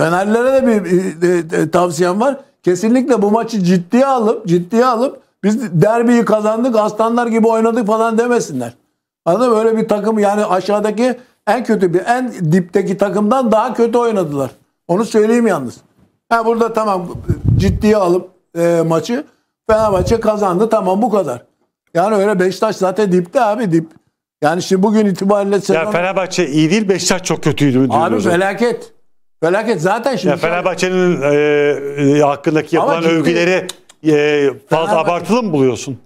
Fenerlere de bir e, e, e, tavsiyem var. Kesinlikle bu maçı ciddiye alıp ciddiye alıp biz derbiyi kazandık aslanlar gibi oynadık falan demesinler. Anladın mı? Öyle bir takım yani aşağıdaki en kötü bir en dipteki takımdan daha kötü oynadılar. Onu söyleyeyim yalnız. Ha burada tamam ciddiye alıp e, maçı Fenerbahçe kazandı tamam bu kadar. Yani öyle Beşiktaş zaten dipte abi dip. Yani şimdi bugün itibariyle... Ya Fenerbahçe iyi değil Beşiktaş çok kötüydü. Abi felaket. Felaket zaten şimdi. Ya Fenerbahçe'nin e, e hakkındaki yapılan ciddi, övgüleri e, fazla abartılı mı buluyorsun?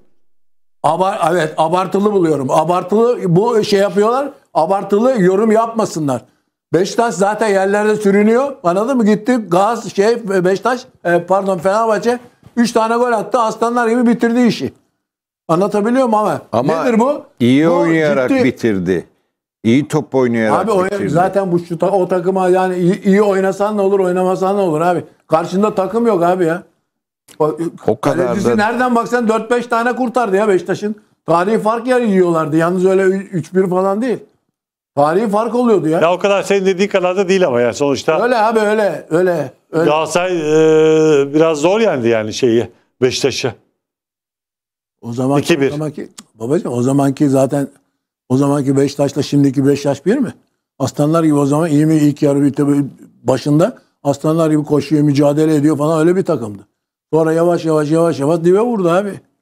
Abar, evet abartılı buluyorum. Abartılı bu şey yapıyorlar. Abartılı yorum yapmasınlar. Beşiktaş zaten yerlerde sürünüyor. Anladın mı? Gitti Gaz şey Beşiktaş e, pardon Fenerbahçe 3 tane gol attı. Aslanlar gibi bitirdi işi. Anlatabiliyor muyum ama? ama Nedir bu? İyi bu oynayarak ciddi, bitirdi. İyi top oynayarak. Abi oyna, zaten bu şu o takıma yani iyi, iyi oynasan ne olur oynamasan ne olur abi. Karşında takım yok abi ya. O, o kadar da... nereden baksan 4-5 tane kurtardı ya Beşiktaş'ın. Tarihi fark yer yiyorlardı. Yalnız öyle 3-1 falan değil. Tarihi fark oluyordu ya. Ya o kadar senin dediğin kadar da değil ama yani sonuçta. Öyle abi öyle öyle. öyle. Galatasaray e, biraz zor yendi yani şeyi Beşiktaş'ı. O zaman 2-1. zamanki, babacığım o zamanki zaten o zamanki Beşiktaş'la şimdiki Beşiktaş bir mi? Aslanlar gibi o zaman iyi mi ilk yarı tabii başında aslanlar gibi koşuyor, mücadele ediyor falan öyle bir takımdı. Sonra yavaş yavaş yavaş yavaş dibe vurdu abi.